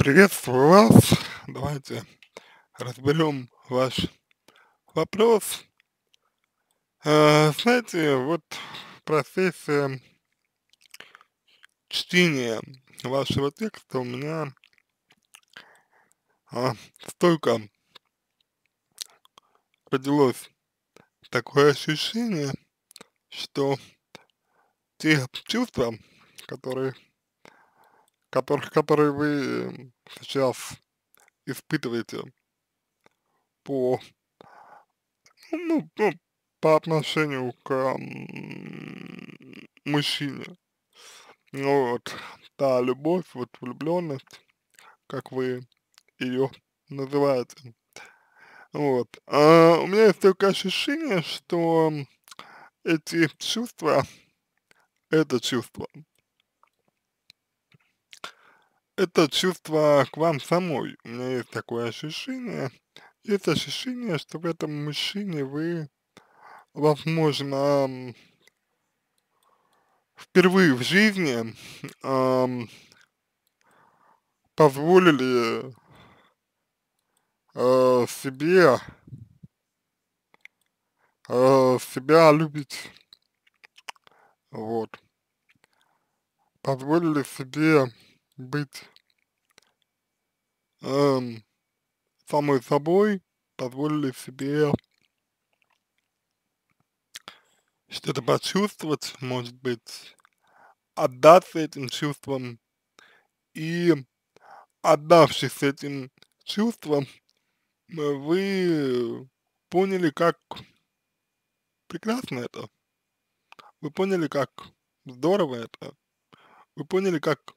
Приветствую вас. Давайте разберем ваш вопрос. Э, знаете, вот в процессе чтения вашего текста у меня э, а, столько родилось такое ощущение, что те чувства, которые которых, которые вы эм, сейчас испытываете по, ну, ну, по отношению к м, мужчине. Ну, вот, та любовь, вот влюбленность, как вы ее называете. Вот. А у меня есть только ощущение, что эти чувства, это чувство, это чувство к вам самой. У меня есть такое ощущение. Есть ощущение, что в этом мужчине вы, возможно, впервые в жизни эм, позволили э, себе э, себя любить. Вот. Позволили себе быть эм, самой собой, позволили себе что-то почувствовать, может быть, отдаться этим чувствам и отдавшись этим чувствам, э, вы поняли, как прекрасно это. Вы поняли, как здорово это. Вы поняли, как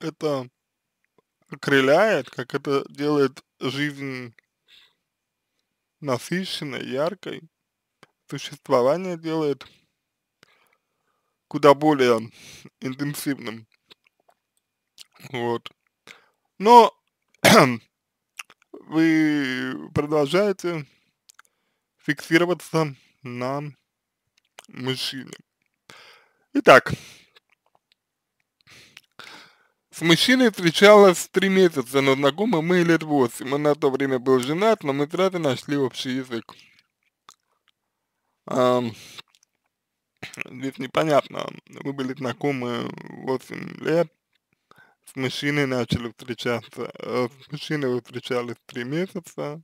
это окрыляет, как это делает жизнь насыщенной, яркой, существование делает куда более интенсивным. Вот. Но вы продолжаете фиксироваться на мужчине. Итак, с мужчиной встречалась три месяца, но знакомы мы лет восемь. Он на то время был женат, но мы сразу нашли общий язык. А, здесь непонятно, вы были знакомы 8 лет, с мужчиной начали встречаться, а, с мужчиной вы встречались три месяца,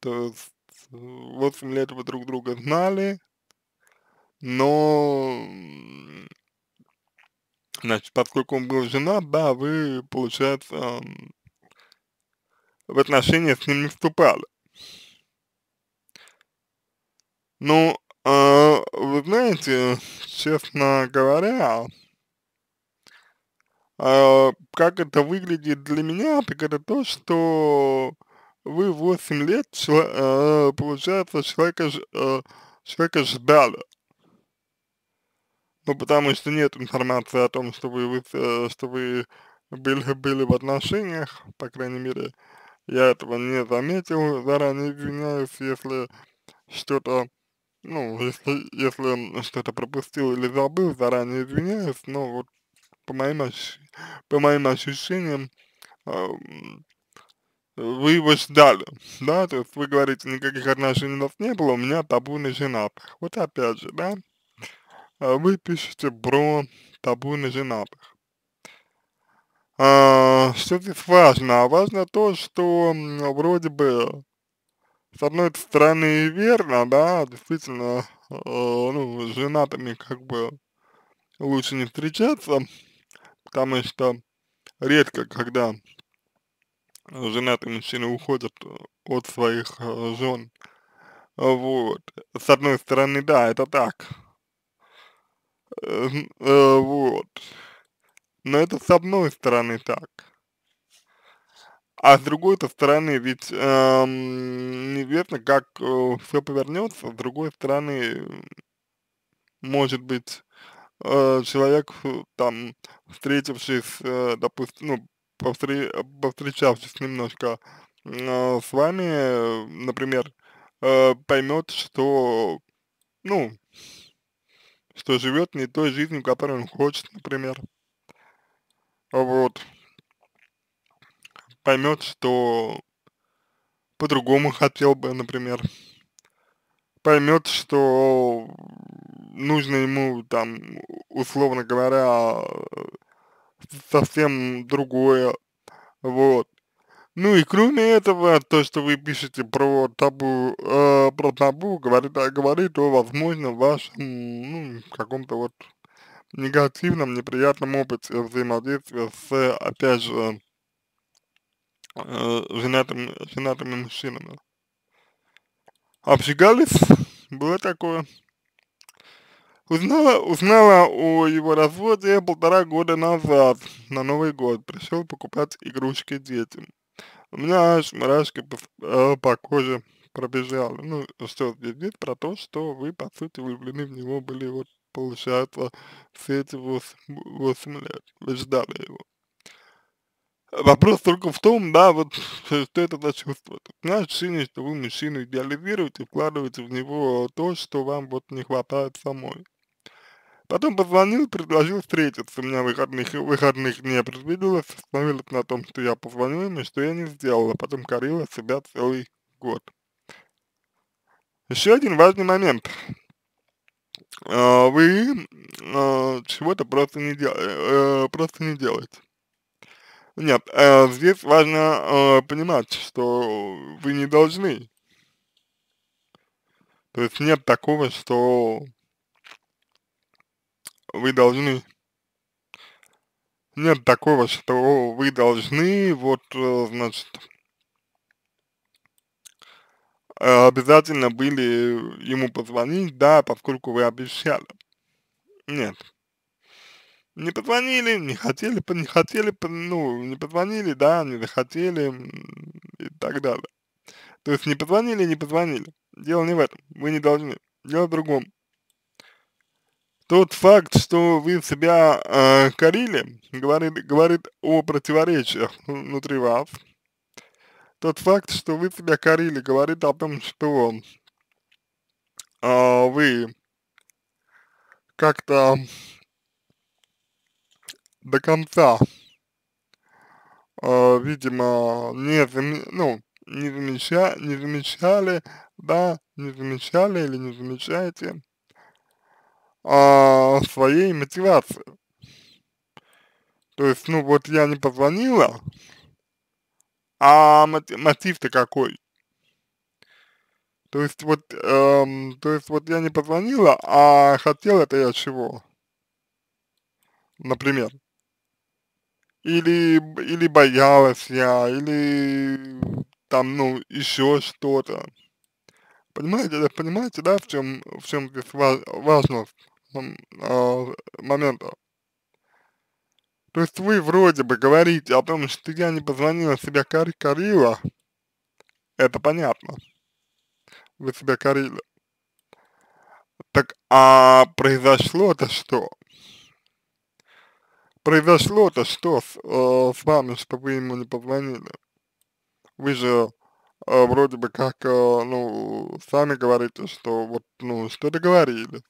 то есть 8 лет вы друг друга знали, но Значит, поскольку он был женат, да, вы, получается, в отношения с ним не вступали. Ну, э, вы знаете, честно говоря, э, как это выглядит для меня, так это то, что вы 8 лет, э, получается, человека, э, человека ждали. Ну, потому что нет информации о том, что вы, вы э, что вы были, были в отношениях, по крайней мере, я этого не заметил, заранее извиняюсь, если что-то, ну, если, если что-то пропустил или забыл, заранее извиняюсь, но вот по моим, по моим ощущениям, эм, вы его ждали, да, то есть вы говорите, никаких отношений у нас не было, у меня табу на женатых, вот опять же, да, а вы пишете про табу на женатых. А, что здесь важно? Важно то, что вроде бы с одной стороны верно, да, действительно, э, а, ну, с женатыми как бы лучше не встречаться, потому что редко, когда женатые мужчины уходят э, от своих э, жен, вот, с одной стороны, да, это так, Эм, э, вот. Но это с одной стороны так. А с другой-то стороны, ведь э, неизвестно, как э, все повернется. С другой стороны, может быть, э, человек, э, там, встретившись, э, допустим, ну, повстр... повстречавшись немножко э, с вами, э, например, э, поймет, что, ну, что живет не той жизнью, которую он хочет, например. Вот. Поймет, что по-другому хотел бы, например. Поймет, что нужно ему там, условно говоря, совсем другое. Вот. Ну и кроме этого, то, что вы пишете про табу, э, про табу, говорит, говорит о, возможно, вашем, ну, каком-то вот негативном, неприятном опыте взаимодействия с, опять же, э, женатым, женатыми мужчинами. А Обжигались, было такое. Узнала, узнала о его разводе полтора года назад, на Новый год. Пришел покупать игрушки детям. У меня аж мурашки по, э, по коже пробежали. Ну, что здесь говорит про то, что вы, по сути, влюблены в него были, вот, получается, все эти 8, 8 лет. Вы ждали его. Вопрос только в том, да, вот, что это за чувство. У меня что вы мужчину идеализируете, вкладываете в него то, что вам вот не хватает самой. Потом позвонил, предложил встретиться. У меня выходных, выходных не предвиделось. Остановилась на том, что я позвонил ему, что я не сделала. Потом корила себя целый год. Еще один важный момент. А, вы а, чего-то просто не, дел... Э, э, просто не делаете. Нет, э, здесь важно понимать, что вы не должны. То есть нет такого, что вы должны. Нет такого, что вы должны, вот, э, значит, э, обязательно были ему позвонить, да, поскольку вы обещали. Нет. Не позвонили, не хотели, не хотели, ну, не позвонили, да, не захотели и так далее. То есть не позвонили, не позвонили. Дело не в этом. Вы не должны. Дело в другом тот факт, что вы себя э, корили, говорит, говорит о противоречиях внутри вас. Тот факт, что вы себя корили, говорит о том, что э, вы как-то до конца, э, видимо, не, ну, не, замеча... не замечали, да, не замечали или не замечаете а, своей мотивации. То есть, ну вот я не позвонила, а мотив-то какой? То есть вот, эм, то есть вот я не позвонила, а хотела это я чего? Например. Или, или боялась я, или там, ну, еще что-то. Понимаете, понимаете, да, в чем, в чем здесь важность? А, момента. То есть вы вроде бы говорите о том, что я не позвонила, себя кор корила, это понятно. Вы себя корили. Так, а произошло-то что? Произошло-то что с, э, с вами, что вы ему не позвонили? Вы же э, вроде бы как, э, ну, сами говорите, что вот, ну, что договорились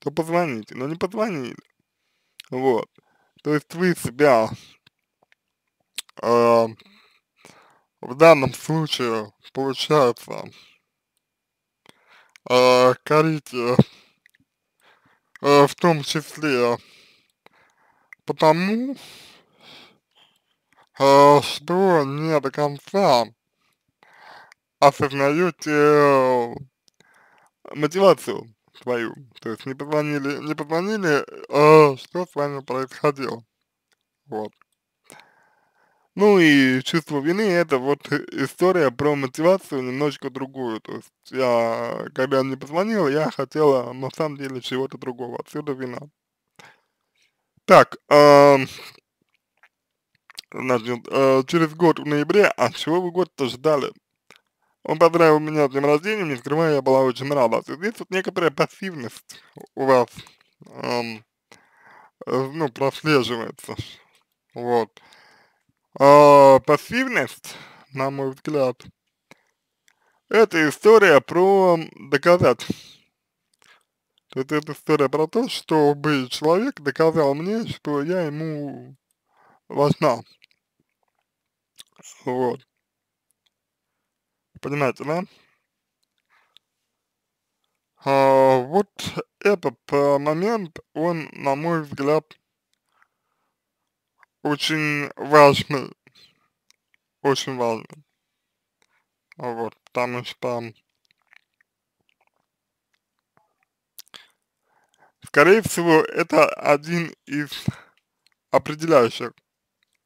то позвоните, но не позвонили. Вот. То есть вы себя э, в данном случае, получается, э, корите э, в том числе потому, э, что не до конца осознаете э, мотивацию свою, То есть не позвонили, не позвонили, а что с вами происходило. Вот. Ну и чувство вины это вот история про мотивацию немножечко другую. То есть я, когда не позвонила, я хотела на самом деле чего-то другого. Отсюда вина. Так, э, значит, э, через год в ноябре, а чего вы год-то ждали? Он поздравил меня с днем рождения, не скрывая, я была очень рада. Здесь вот некоторая пассивность у вас, эм, э, ну, прослеживается. Вот. А, пассивность, на мой взгляд, это история про доказать. То есть это история про то, чтобы человек доказал мне, что я ему важна. Вот. Понимаете, да? А, вот этот а, момент, он, на мой взгляд, очень важный. Очень важный. Вот, потому что скорее всего, это один из определяющих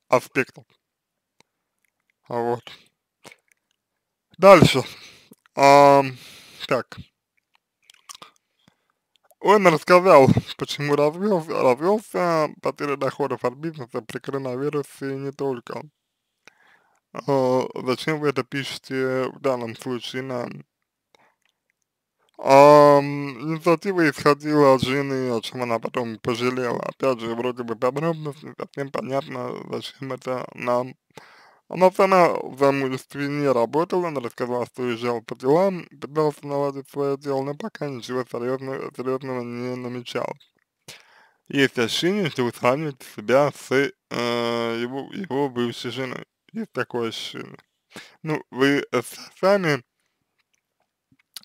аспектов. А Вот. Дальше. А, так. Он рассказал, почему развелся, развелся потеря доходов от бизнеса при коронавирусе и не только. А, зачем вы это пишете в данном случае нам? А, инициатива исходила от жены, о чем она потом пожалела. Опять же, вроде бы подробно, совсем понятно, зачем это нам она сама в замужестве не работала, она рассказала, что уезжала по делам, пытался наладить свое дело, но пока ничего серьезного, серьезного не намечал. Есть ощущение, что вы сравниваете себя с э, его, его бывшей женой. Есть такое ощущение. Ну, вы э, сами,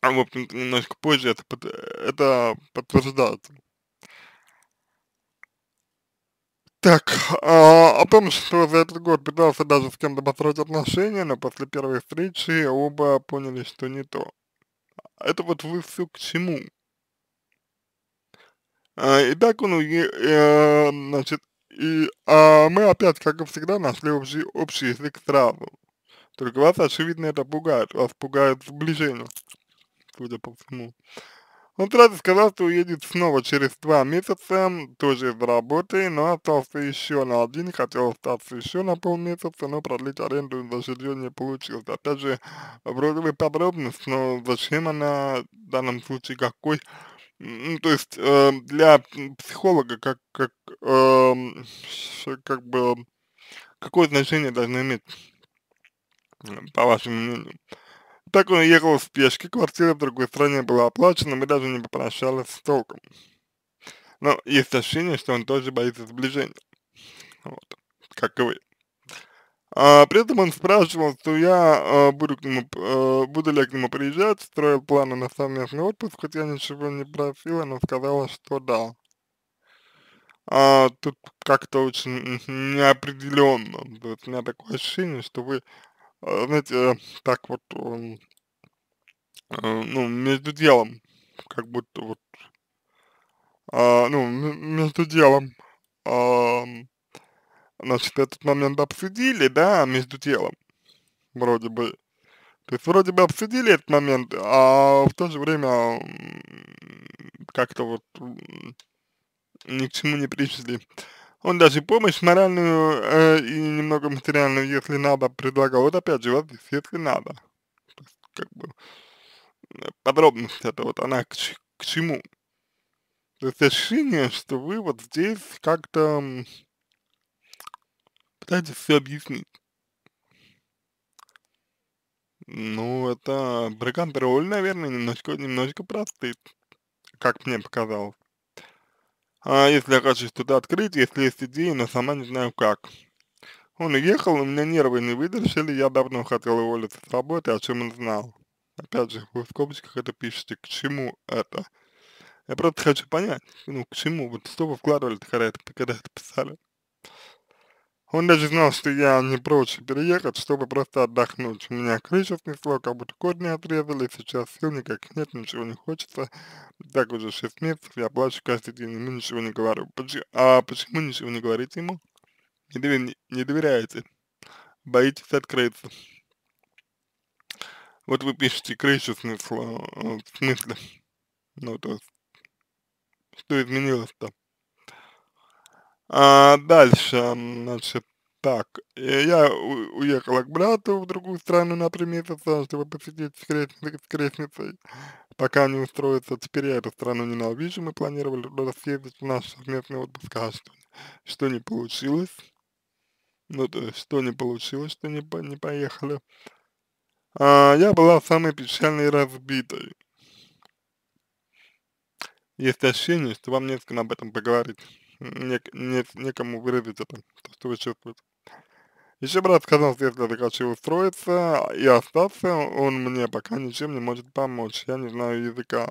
а, в общем немножко позже это, э, это подтверждается. Так, а, о а том, что за этот год пытался даже с кем-то построить отношения, но после первой встречи оба поняли, что не то. Это вот вы все к чему? А, так он, и, э, значит, и а мы опять, как и всегда, нашли общий, общий язык сразу. Только вас, очевидно, это пугает. Вас пугает сближение, судя по всему. Ну Утрата сказал, что уедет снова через два месяца, тоже из работы, но остался еще на один, хотел остаться еще на полмесяца, но продлить аренду за жилье не получилось. Опять же, вроде бы подробность, но зачем она в данном случае какой? Ну, то есть э, для психолога как, как, э, как бы, какое значение должно иметь, по вашему мнению? Так он ехал в спешке, квартира в другой стране была оплачена, мы даже не попрощались с толком. Но есть ощущение, что он тоже боится сближения. Вот. Как и вы. А, при этом он спрашивал, что я а, буду к нему, а, буду ли я к нему приезжать, строил планы на совместный отпуск, я ничего не просила, но сказала, что да. А, тут как-то очень неопределенно. у меня такое ощущение, что вы Э, знаете, так вот, э, ну, между делом, как будто вот, а, ну, между делом, значит, этот момент обсудили, да, между делом, вроде бы. То есть вроде бы обсудили этот момент, а в то же время как-то вот ни к чему не пришли. Он даже помощь моральную э, и немного материальную, если надо, предлагал. Вот опять же, вот здесь, если надо. как бы, э, подробность это вот она к, к чему. То есть ощущение, что вы вот здесь как-то пытаетесь все объяснить. Ну, это браконтроль, наверное, немножко, немножко простыд, как мне показалось а, если я хочу что-то открыть, если есть идея, но сама не знаю как. Он уехал, у меня нервы не выдержали, я давно хотел уволиться с работы, о чем он знал. Опять же, в скобочках это пишите, к чему это? Я просто хочу понять, ну, к чему, вот что вы вкладывали, когда это, когда это писали. Он даже знал, что я не прочь переехать, чтобы просто отдохнуть. У меня крыша снесло, как будто кот не отрезали. сейчас сил никак нет, ничего не хочется. Так уже шесть месяцев, я плачу каждый день, ему ничего не говорю. Почему, а почему ничего не говорите ему? Не, довер, не доверяете. Боитесь открыться. Вот вы пишете крышу снесло, в смысле? Ну, то есть, что изменилось-то? А, дальше, значит, так, э, я у- уехала к брату в другую страну на три месяца, чтобы посидеть с, крестни- с крестницей, пока не устроится. Теперь я эту страну ненавижу, мы планировали туда съездить в наш совместный отпуск, а что, что не получилось. Ну, то есть, что не получилось, что не, по- не поехали. А, я была самой печальной и разбитой. Есть ощущение, что вам не с кем об этом поговорить нек нет, некому выразить это, что вы чувствуете. Еще брат сказал, что если я захочу устроиться и остаться, он мне пока ничем не может помочь, я не знаю языка.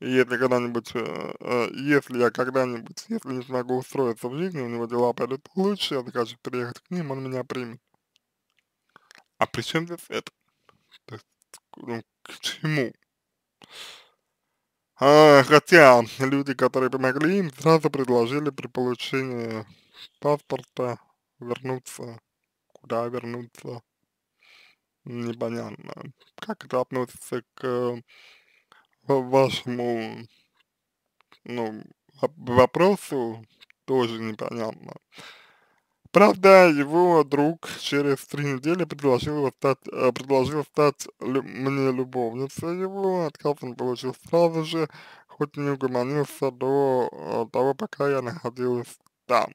И если когда-нибудь, э, э если я когда-нибудь, если не смогу устроиться в жизни, у него дела пойдут лучше, я захочу приехать к ним, он меня примет. А при чем здесь это? То есть, ну, к чему? А, хотя люди, которые помогли им, сразу предложили при получении паспорта вернуться. Куда вернуться? Непонятно. Как это относится к э, вашему ну, вопросу? Тоже непонятно. Правда, его друг через три недели предложил, его стать, э, предложил стать мне любовницей его, отказ он получил сразу же, хоть не угомонился до э, того, пока я находилась там.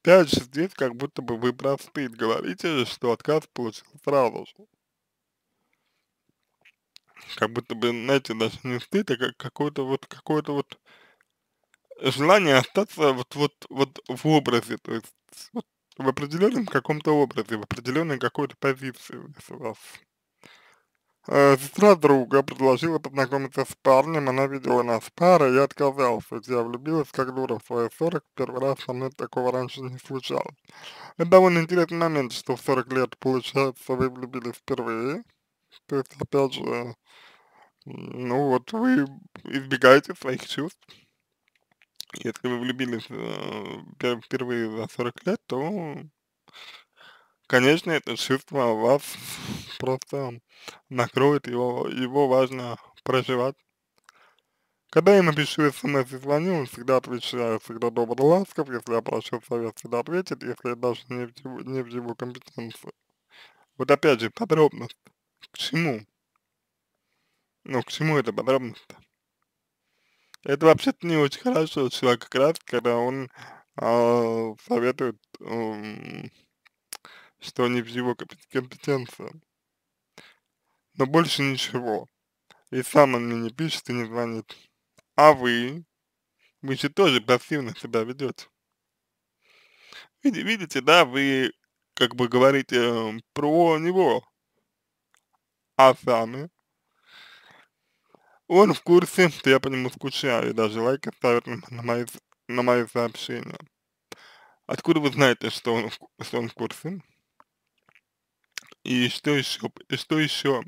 Опять же, здесь как будто бы вы про стыд говорите, что отказ получил сразу же. Как будто бы, знаете, даже не стыд, а как какое-то вот, какое-то вот желание остаться вот, вот, вот в образе, то есть вот в определенном каком-то образе, в определенной какой-то позиции у высылался. Э, сестра друга предложила познакомиться с парнем, она видела нас пары, я отказался, я влюбилась как дура в свои 40, первый раз со мной такого раньше не случалось. Это довольно интересный момент, что в 40 лет, получается, вы влюбились впервые, то есть, опять же, ну вот вы избегаете своих чувств, если вы влюбились э, впервые за 40 лет, то, конечно, это чувство вас просто накроет, его, его важно проживать. Когда я напишу смс и звоню, он всегда отвечает, всегда добр ласков, если я прошу совет, всегда ответит, если я даже не в, его, не в его компетенции. Вот опять же, подробность. К чему? Ну, к чему эта подробность это вообще-то не очень хорошо человек как раз, когда он э, советует, э, что не в его компетенции. Но больше ничего. И сам он мне не пишет и не звонит. А вы? Вы же тоже пассивно себя ведете. Видите, да, вы как бы говорите эм, про него, а сами он в курсе, что я по нему скучаю и даже лайки ставит на мои, на мои сообщения. Откуда вы знаете, что он, что он в курсе? И что еще, и что еще?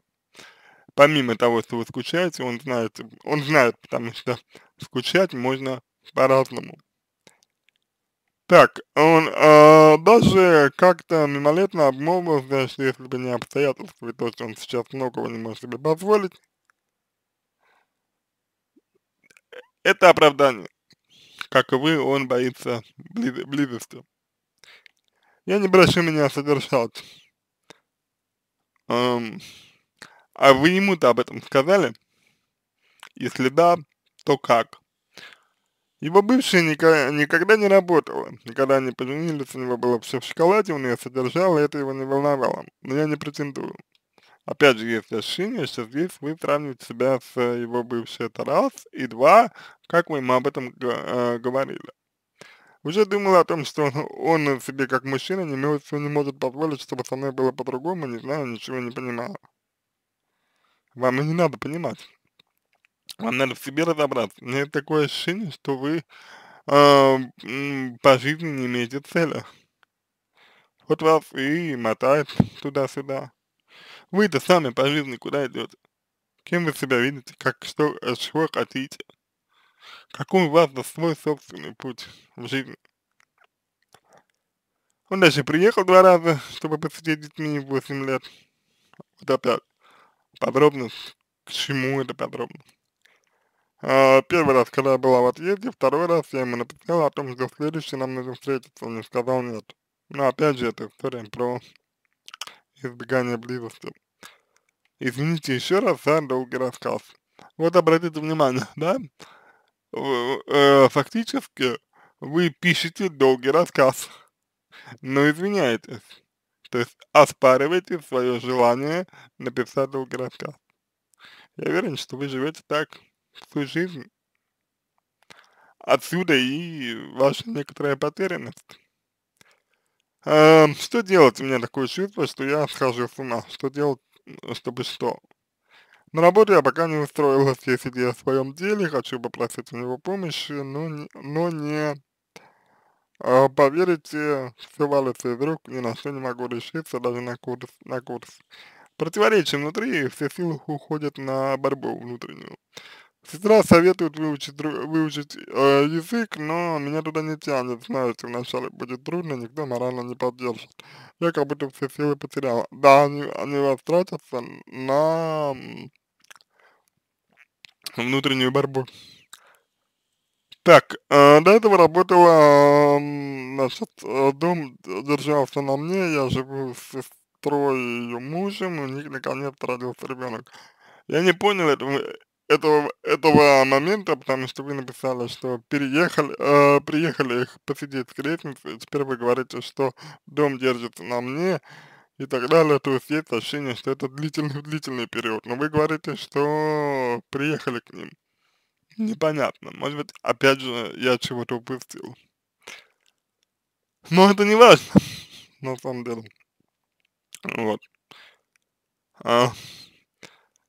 Помимо того, что вы скучаете, он знает, он знает, потому что скучать можно по-разному. Так, он э, даже как-то мимолетно обмолвился, что если бы не обстоятельства, и то, что он сейчас многого не может себе позволить, Это оправдание. Как и вы, он боится близ близости. Я не прошу меня содержать. Эм, а вы ему-то об этом сказали? Если да, то как? Его бывшая никогда, никогда не работала. Никогда не поженились, у него было все в шоколаде, он ее содержал, и это его не волновало. Но я не претендую. Опять же, есть ощущение, что здесь вы сравниваете себя с э, его бывшей, это раз, и два, как мы ему об этом э, говорили. Уже думала о том, что он, он себе как мужчина не, может, не может позволить, чтобы со мной было по-другому, не знаю, ничего не понимала. Вам и не надо понимать. Вам надо в себе разобраться. Мне такое ощущение, что вы э, по жизни не имеете цели. Вот вас и мотает туда-сюда. Вы-то сами по жизни куда идете? Кем вы себя видите? Как, что, э, чего хотите? Какой у вас свой собственный путь в жизни? Он даже приехал два раза, чтобы посетить с в 8 лет. Вот опять. Подробно, к чему это подробно. А, первый раз, когда я была в отъезде, второй раз я ему написала о том, что следующий нам нужно встретиться. Он мне сказал нет. Но опять же, это история про избегание близости извините еще раз за долгий рассказ. Вот обратите внимание, да? Э, фактически вы пишете долгий рассказ, но извиняетесь. То есть оспариваете свое желание написать долгий рассказ. Я уверен, что вы живете так всю жизнь. Отсюда и ваша некоторая потерянность. Эм, что делать? У меня такое чувство, что я схожу с ума. Что делать Э, чтобы что. На работу я пока не устроилась, если я в своем деле, хочу попросить у него помощи, но не, но не э, поверите, все валится из рук, ни на что не могу решиться, даже на курс. На курс. Противоречие внутри, все силы уходят на борьбу внутреннюю. Сестра советует выучить, выучить э, язык, но меня туда не тянет. Знаете, вначале будет трудно, никто морально не поддержит. Я как будто все силы потеряла. Да, они, они у вас тратятся на внутреннюю борьбу. Так, э, до этого работала, м, значит, э, дом держался на мне, я живу с сестрой и мужем, у них наконец родился ребенок. Я не понял этого, этого, этого момента, потому что вы написали, что переехали, э, приехали их посидеть с крестницей, теперь вы говорите, что дом держится на мне и так далее, то есть есть ощущение, что это длительный-длительный период, но вы говорите, что приехали к ним. Непонятно, может быть, опять же, я чего-то упустил. Но это не важно, на самом деле. Вот. А,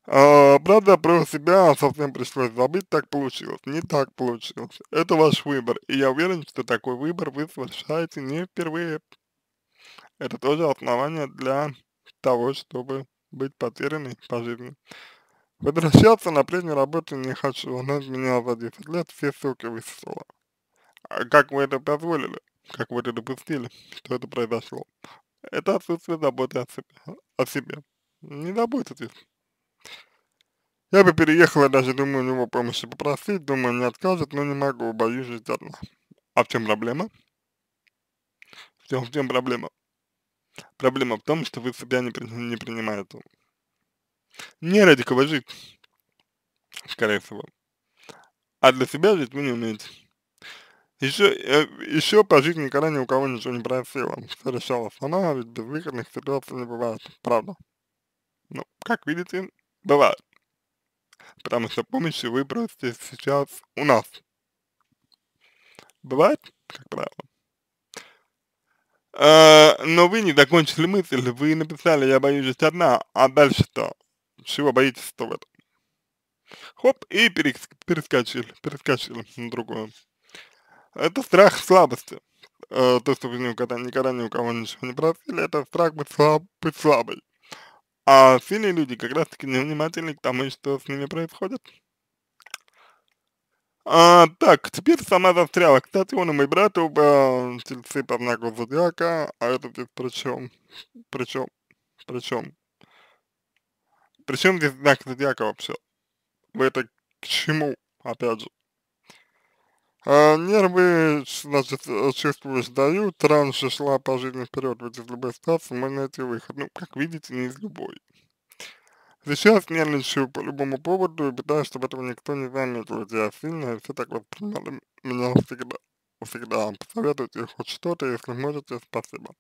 а, правда, про себя совсем пришлось забыть, так получилось, не так получилось. Это ваш выбор, и я уверен, что такой выбор вы совершаете не впервые. Это тоже основание для того, чтобы быть потерянной по жизни. Возвращаться на прежнюю работу не хочу, она изменяла за 10 лет, все ссылки высосала. А как вы это позволили? Как вы это допустили, что это произошло? Это отсутствие заботы о себе. О себе. Не заботитесь. Я бы переехала, даже думаю, у него помощи попросить, думаю, не откажет, но не могу, боюсь жить одна. А в чем проблема? В чем, в чем проблема? Проблема в том, что вы себя не, при, не принимаете. Не ради кого жить, скорее всего. А для себя жить вы не умеете. Еще, э, еще пожить никогда ни у кого ничего не просила. Все решала сама, ведь безвыходных ситуаций не бывает. Правда. Ну, как видите, бывает потому что помощи вы просите сейчас у нас. Бывает, как правило. А, но вы не закончили мысль, вы написали «я боюсь жить одна», а дальше-то чего боитесь-то в этом? Хоп, и перескочили, перескочили на другое. Это страх слабости. Э, то, что вы никогда, никогда ни у кого ничего не просили, это страх быть, слаб, быть слабой. А сильные люди как раз-таки невнимательны к тому, что с ними происходит. А, так, теперь сама застряла. Кстати, он и мой брат оба тельцы по знаку зодиака, а это здесь при чем? При чем? При чем? При чем здесь знак зодиака вообще? Вы это к чему, опять же? А нервы, значит, э, чувствую, сдают, раньше шла по жизни вперед, ведь из любой ситуации мы найти выход. Ну, как видите, не из любой. Сейчас нервничаю по любому поводу и пытаюсь, чтобы этого никто не заметил. Я сильно и все так воспринимали меня всегда. Всегда посоветуйте хоть что-то, если можете, спасибо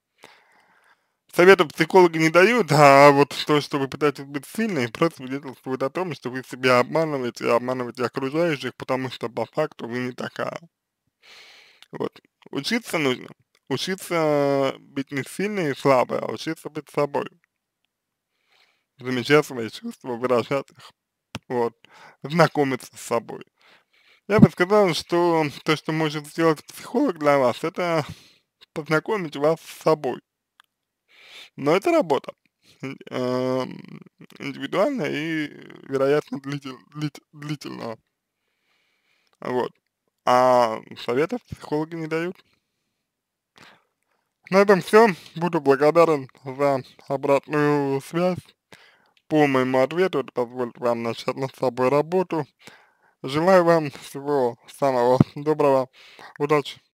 советов психологи не дают, а вот то, что вы пытаетесь быть сильной, просто свидетельствует о том, что вы себя обманываете, обманываете окружающих, потому что по факту вы не такая. Вот. Учиться нужно. Учиться быть не сильной и слабой, а учиться быть собой. Замечать свои чувства, выражать их. Вот. Знакомиться с собой. Я бы сказал, что то, что может сделать психолог для вас, это познакомить вас с собой но это работа. Эм, индивидуальная и, вероятно, длитель, длитель, длительная. Вот. А советов психологи не дают. На этом все. Буду благодарен за обратную связь. По моему ответу это позволит вам начать над собой работу. Желаю вам всего самого доброго. Удачи!